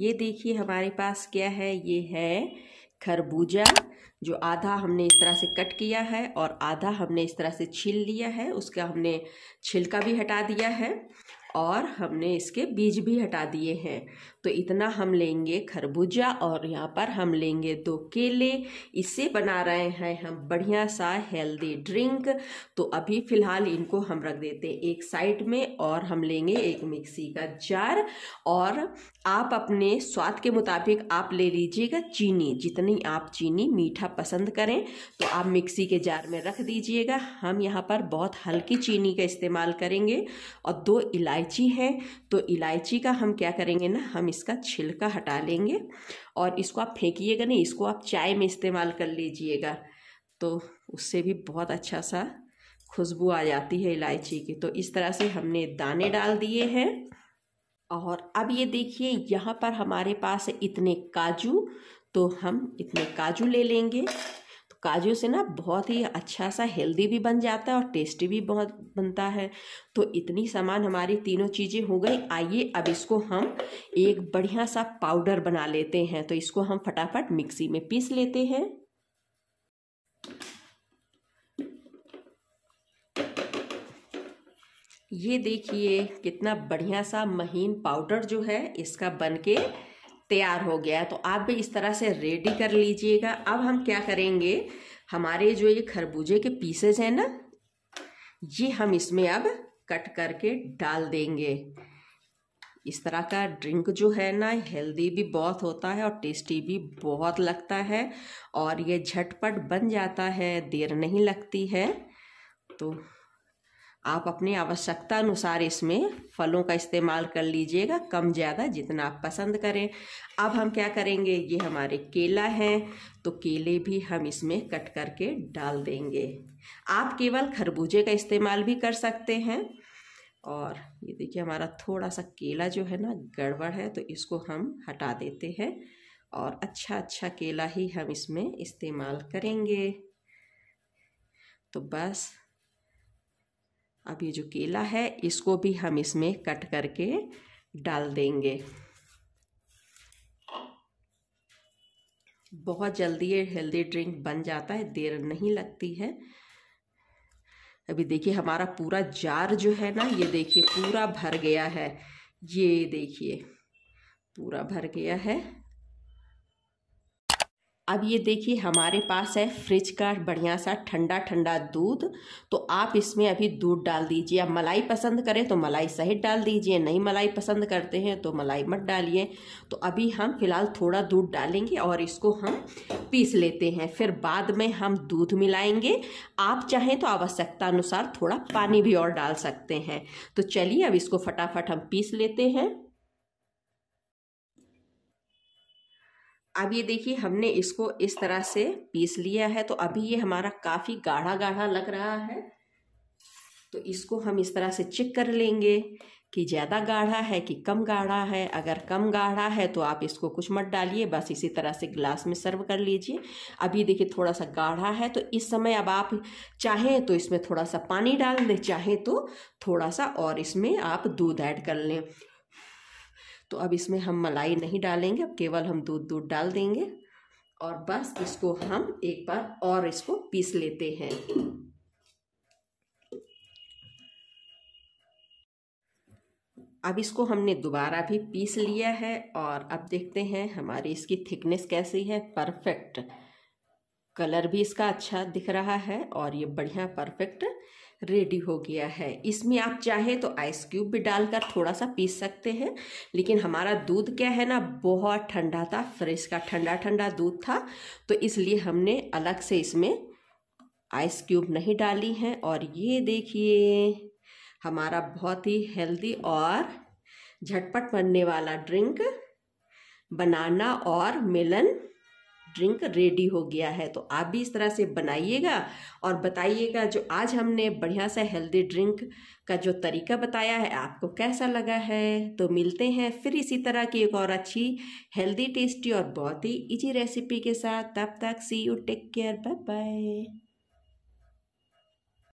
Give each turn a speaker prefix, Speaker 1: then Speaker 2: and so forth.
Speaker 1: ये देखिए हमारे पास क्या है ये है खरबूजा जो आधा हमने इस तरह से कट किया है और आधा हमने इस तरह से छील लिया है उसका हमने छिलका भी हटा दिया है और हमने इसके बीज भी हटा दिए हैं तो इतना हम लेंगे खरबूजा और यहाँ पर हम लेंगे दो केले इससे बना रहे हैं हम बढ़िया सा हेल्दी ड्रिंक तो अभी फ़िलहाल इनको हम रख देते हैं एक साइड में और हम लेंगे एक मिक्सी का जार और आप अपने स्वाद के मुताबिक आप ले लीजिएगा चीनी जितनी आप चीनी मीठा पसंद करें तो आप मिक्सी के जार में रख दीजिएगा हम यहाँ पर बहुत हल्की चीनी का इस्तेमाल करेंगे और दो इलायची इलायची है तो इलायची का हम क्या करेंगे ना हम इसका छिलका हटा लेंगे और इसको आप फेंकिएगा नहीं इसको आप चाय में इस्तेमाल कर लीजिएगा तो उससे भी बहुत अच्छा सा खुशबू आ जाती है इलायची की तो इस तरह से हमने दाने डाल दिए हैं और अब ये देखिए यहाँ पर हमारे पास इतने काजू तो हम इतने काजू ले लेंगे काजू से ना बहुत ही अच्छा सा हेल्दी भी बन जाता है और टेस्टी भी बहुत बनता है तो इतनी सामान हमारी तीनों चीज़ें हो गई आइए अब इसको हम एक बढ़िया सा पाउडर बना लेते हैं तो इसको हम फटाफट मिक्सी में पीस लेते हैं ये देखिए कितना बढ़िया सा महीन पाउडर जो है इसका बन के तैयार हो गया है तो आप भी इस तरह से रेडी कर लीजिएगा अब हम क्या करेंगे हमारे जो ये खरबूजे के पीसेज हैं ना ये हम इसमें अब कट करके डाल देंगे इस तरह का ड्रिंक जो है ना हेल्दी भी बहुत होता है और टेस्टी भी बहुत लगता है और ये झटपट बन जाता है देर नहीं लगती है तो आप अपने आवश्यकता अनुसार इसमें फलों का इस्तेमाल कर लीजिएगा कम ज़्यादा जितना आप पसंद करें अब हम क्या करेंगे ये हमारे केला हैं तो केले भी हम इसमें कट करके डाल देंगे आप केवल खरबूजे का इस्तेमाल भी कर सकते हैं और ये देखिए हमारा थोड़ा सा केला जो है ना गड़बड़ है तो इसको हम हटा देते हैं और अच्छा अच्छा केला ही हम इसमें इस्तेमाल करेंगे तो बस अब ये जो केला है इसको भी हम इसमें कट करके डाल देंगे बहुत जल्दी ये हेल्दी ड्रिंक बन जाता है देर नहीं लगती है अभी देखिए हमारा पूरा जार जो है ना ये देखिए पूरा भर गया है ये देखिए पूरा भर गया है अब ये देखिए हमारे पास है फ्रिज का बढ़िया सा ठंडा ठंडा दूध तो आप इसमें अभी दूध डाल दीजिए आप मलाई पसंद करें तो मलाई सहित डाल दीजिए नहीं मलाई पसंद करते हैं तो मलाई मत डालिए तो अभी हम फिलहाल थोड़ा दूध डालेंगे और इसको हम पीस लेते हैं फिर बाद में हम दूध मिलाएंगे आप चाहें तो आवश्यकता अनुसार थोड़ा पानी भी और डाल सकते हैं तो चलिए अब इसको फटाफट हम पीस लेते हैं अब ये देखिए हमने इसको इस तरह से पीस लिया है तो अभी ये हमारा काफ़ी गाढ़ा गाढ़ा लग रहा है तो इसको हम इस तरह से चेक कर लेंगे कि ज़्यादा गाढ़ा है कि कम गाढ़ा है अगर कम गाढ़ा है तो आप इसको कुछ मत डालिए बस इसी तरह से गिलास में सर्व कर लीजिए अभी देखिए थोड़ा सा गाढ़ा है तो इस समय अब आप चाहें तो इसमें थोड़ा सा पानी डाल दें चाहें तो थोड़ा सा और इसमें आप दूध ऐड कर लें तो अब इसमें हम मलाई नहीं डालेंगे अब केवल हम दूध दूध डाल देंगे और बस इसको हम एक बार और इसको पीस लेते हैं अब इसको हमने दोबारा भी पीस लिया है और अब देखते हैं हमारी इसकी थिकनेस कैसी है परफेक्ट कलर भी इसका अच्छा दिख रहा है और ये बढ़िया परफेक्ट रेडी हो गया है इसमें आप चाहे तो आइस क्यूब भी डालकर थोड़ा सा पीस सकते हैं लेकिन हमारा दूध क्या है ना बहुत ठंडा था फ्रेश का ठंडा ठंडा दूध था तो इसलिए हमने अलग से इसमें आइस क्यूब नहीं डाली हैं और ये देखिए हमारा बहुत ही हेल्दी और झटपट बनने वाला ड्रिंक बनाना और मेलन ड्रिंक रेडी हो गया है तो आप भी इस तरह से बनाइएगा और बताइएगा जो आज हमने बढ़िया सा हेल्दी ड्रिंक का जो तरीका बताया है आपको कैसा लगा है तो मिलते हैं फिर इसी तरह की एक और अच्छी हेल्दी टेस्टी और बहुत ही इजी रेसिपी के साथ तब तक see you take care bye bye